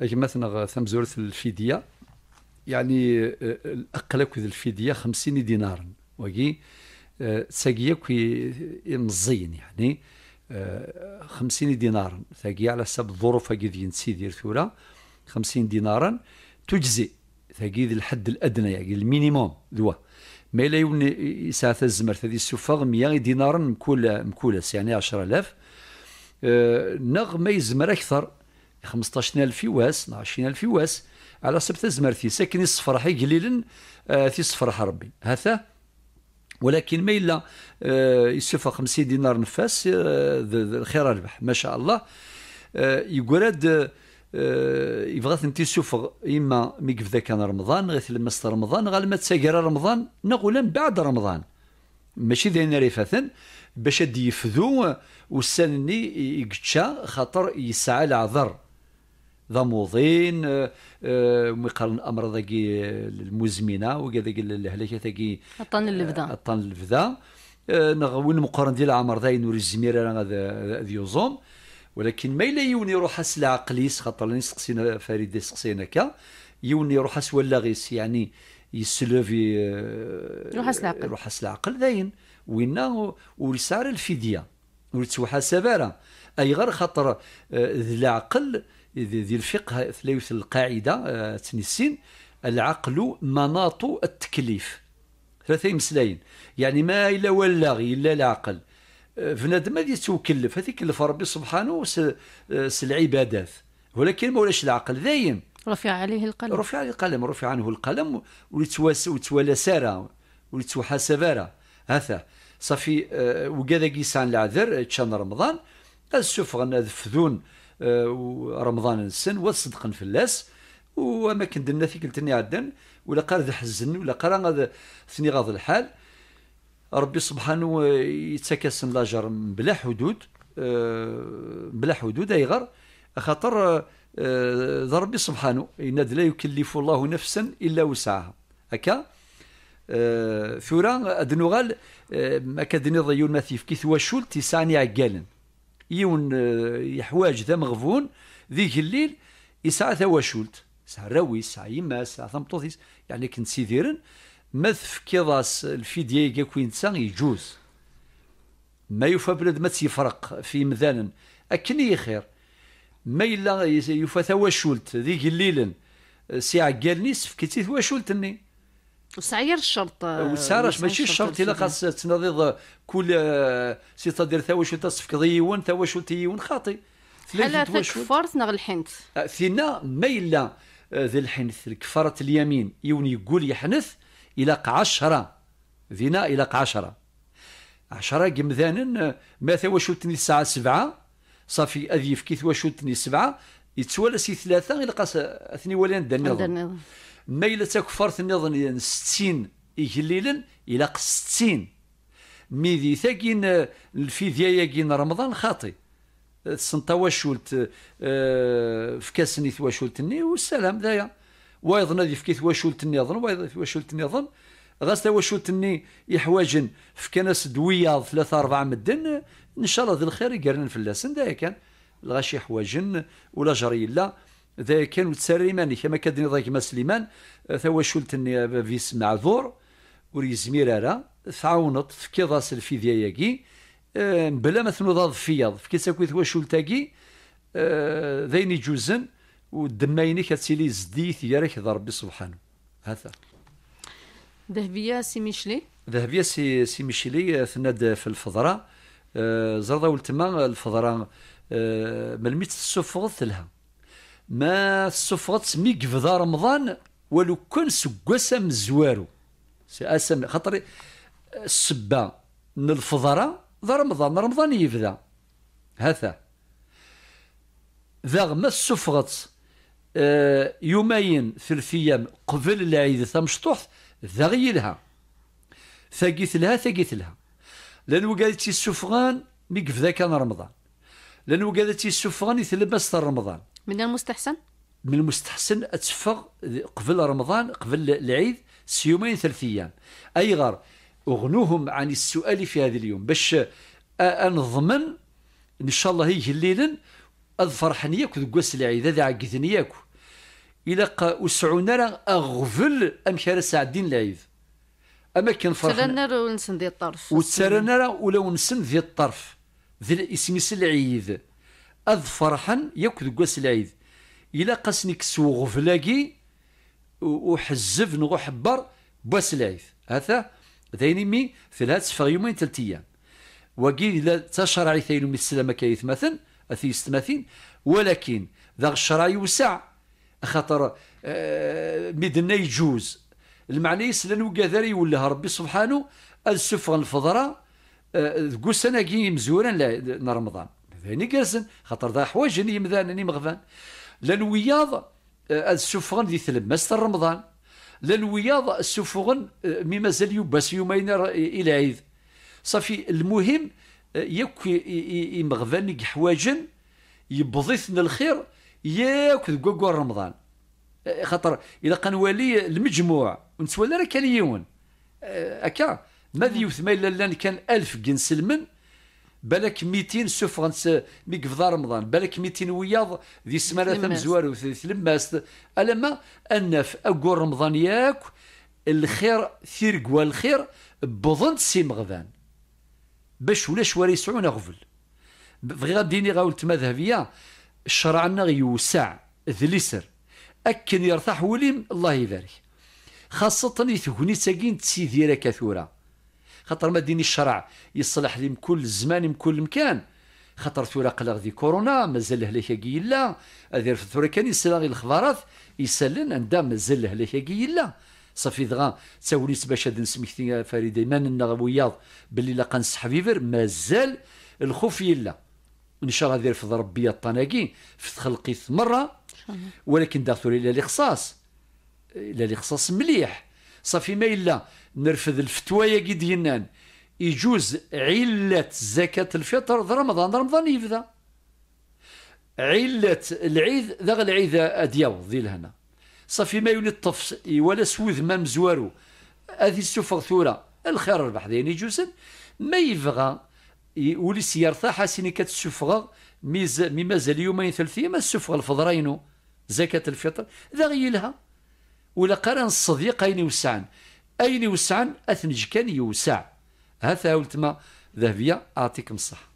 مثلا سامزورس الفدية يعني آه، الأقل أكد الفدية 50 دينار وكي آه، ساقيه كي مزين يعني 50 آه، دينار تاقي على حسب الظروف كي تسيدير ثورة 50 دينارا تجزي ثاقي الحد الأدنى يعني المينيموم ذوا ما لا يوني ساعة الزمر هذه السفاغ 100 دينار مكول مكولس يعني 10000 نغ ما يزمر أكثر 15000 يواس 20000 واس على حسب تزمرتي ساكن الصفرح قليلا في آه، الصفرح ربي هذا ولكن ما الا آه يسوفا 50 دينار نفاس آه، الخير خير ربح ما شاء الله آه، يقول هاد يبغى تنتي سوفغ اما ميكف ذا كان رمضان غير لمس رمضان غير ما تساقر رمضان نقول بعد رمضان ماشي ذين ريفاثن باش يفذو وسنني يقتشا خاطر يسعى العذر ضموضين ومقارن آه، آه، الامر ذاكي آه، المزمنه وكذاك الهلكه ذاكي الطن اللبذا الطن اللبذا وين مقارن ديال العمر ذاين وري الزميره ذي زوم ولكن ما الا يوني يروح اس العقليس خاطر سقسينا فريد سقسينا كا يوني يروح اس ولا غيس يعني يسلوفي يروح اس العقل يروح اس العقل ذاين وينا ورسار الفديه ورتسوحاسب راه اي غير خاطر ذي العقل ديال الفقه ثلاث القاعده آه، تنسين العقل مناط التكليف ثلاثه مسلين يعني ما الا ولا الا العقل آه، فنادم غادي تكلف هذيك يكلف ربي سبحانه آه، س العبادات ولكن ما ولاش العقل دايم رفع عليه القلم رفع عليه القلم رفع عنه القلم ويتوالى سارة ويتحاسب راه هذا صافي وكذا كيسان العذر تشان رمضان السفغن ذفذون آه، ورمضان السن والصدق في الناس وما كندنا في كلتني عدن ولا قال ذا حزن ولا قال غاد ثني غاض الحال ربي سبحانه يتكاس لاجر بلا حدود آه، بلا حدود ايغر خاطر آه، ذا ربي سبحانه إن لا يكلف الله نفسا إلا وسعها هكا فورا أدنوغال ما كدني ضيون ما كيف كيث وشول تسعني عقالن يون آه، يحواج ذا مغفون ذيك الليل يسعى تواشولت يسعى راوي يسعى يما يسعى ثمطوثيس يعني كنت سيديرن ما تفكيضاس الفيديا يجا تسان يجوز ما يوفى بلاد ما تيفرق في مذانا اكني خير ما الا يوفى تواشولت ذيك الليل سي عقالني سفكيتي فكيتي تواشولتني وسعير الشرط وسارش ماشي الشرط الا خاص تنضيض كل آه، سيتادير تاوشو تصفق ضيون واش تيون خاطي على تكفرت نغ الحنت فينا آه، ما الا آه، ذي الحنث كفرت اليمين يون يقول يحنث الى عشرة فينا الى عشرة عشرة قمذانا ما تا واش تني الساعة سبعة صافي اذيف اذ واش تني سبعة يتسوى سي ثلاثة الى قاس اثني ولا دا ما إلا تكفرت نظن يعني ستين إجليلا إلى ستين ميدي ثاكين الفدية ياكين رمضان خاطي سنتا واشولت أه فكاسني ثواشولتني والسلام دايا وايض نادي فكيت واشولتني أظن وايض واشولتني أظن غاس واشولتني يحواجن في كناس دوياض ثلاثة أربعة مدن إن شاء الله ذي الخير يقرن في اللاسن دايا كان الغاشي يحواجن ولا جري لا ذا كانوا تساري ماني كما كدني ضاك ما سليمان تني فيس معذور ذور وريزمير راه تعاونت كي ضاس الفيديا ياكي بلا ما تنوض فياض فكي ساكويت واشولتاكي ذيني جوزن ودمايني كتسيلي زديث ريح ربي سبحانه هذا ذهبية سي ميشلي ذهبية سي سي ميشلي ثناد في الفضرة زردا ولتما الفضرة ملميت السفغ لها ما السفغت مي قبضا رمضان ولو كان سكاسا مزوارو اسم خاطر السبه من الفضرة ذا رمضان رمضان يبدا هذا ذا ما السفغت آه يومين ثلاث ايام قبل العيد مشطوح ذا لها ثقيت لها ثقيت لها لانو وقالت السفغان مي قبدا كان رمضان لانو وقالت السفغان يثلبس رمضان من المستحسن من المستحسن اتفق قبل رمضان قبل العيد سيومين ثلاث ايام اي غار اغنوهم عن السؤال في هذا اليوم باش انضمن ان شاء الله هي الليل فرحني ياك ذوك العيد هذا عقدني ياك الى وسعونا راه اغفل امك راه الدين العيد اما كان فرحنا ترانا راه ونسن ذي الطرف وترانا ولا ونسن ذي الطرف ذي اسمي العيد اذ فرحا ياك ذو قاس العيد الى قاسني كسو غفلاكي وحزف نغو حبر باس العيد هذا ذيني مي ثلاث الهاتس يومين ثلاث ايام وقيل الى تشرع ثين من السلامه كايث مثلا اثي استماثين ولكن ذا الشرع يوسع خاطر آه، مدنا يجوز المعنى يسلن وكذري ولا ربي سبحانه السفغ الفضره تقول آه، سنه كي مزورا لرمضان هني قاسن خاطر ذا حوايج هني مذان هني مغفان لا الوياض السفغن آه، اللي تلمست رمضان لا الوياض السفغن مي آه، مازال يباس يومين الى عيد صافي المهم آه، ياك يمغفان حوايج يبضيثن الخير ياك كوكو رمضان خاطر كان قنوالي المجموع ونسوى راه كان يون هكا ماذا نعم. يوث لان الا كان 1000 المن بالك 200 سفغن ميك في رمضان بالك 200 وياض ذي سمانه ثم زوار ألا الما ان في أقور رمضان ياك الخير ثير قوى الخير بظن سي مغذان باش ولا شوار يسعون غفل بغي غاديني غاولتما ذهبيه شرعنا يوسع ذليسر اكن يرتاح وليم الله يبارك خاصة تغني ساكين تسيدي كثورة خاطر ما ديني الشرع يصلح لي كل زمان كل مكان خاطر ثورة قلا غدي كورونا مازال الهلاكة كي يلا هذه ثورة كان يسلا غير الخبارات يسلن عندها مازال الهلاكة كي يلا صافي دغا تاوليت باش هاد نسميكتي فريد ايمان ان باللي لاقا نصح فيفر مازال الخوف يلا ان شاء الله دير في ربي الطناقي في تخلقي مره ولكن داخل الى الاخصاص الى الاخصاص مليح صافي ما إلا نرفض الفتوى قد ينان يجوز علة زكاة الفطر ذا رمضان رمضان يبدا علة العيد ذا العيد أدياو ذي لهنا صافي ما يولي الطفس ولا سوذ ما مزوارو هذه السفغ ثورة الخير ربح ذي يعني يجوز ما يبغى يولي يرتاح حاسيني كتسفغ ميز مي مازال يومين ثلاثة ما السفغ الفضرينو زكاة الفطر ذا غيلها ولا قرن الصديق أين يوسعن أين يوسعن أثنج كان يوسع هذا ولتما ذهبية أعطيكم الصحة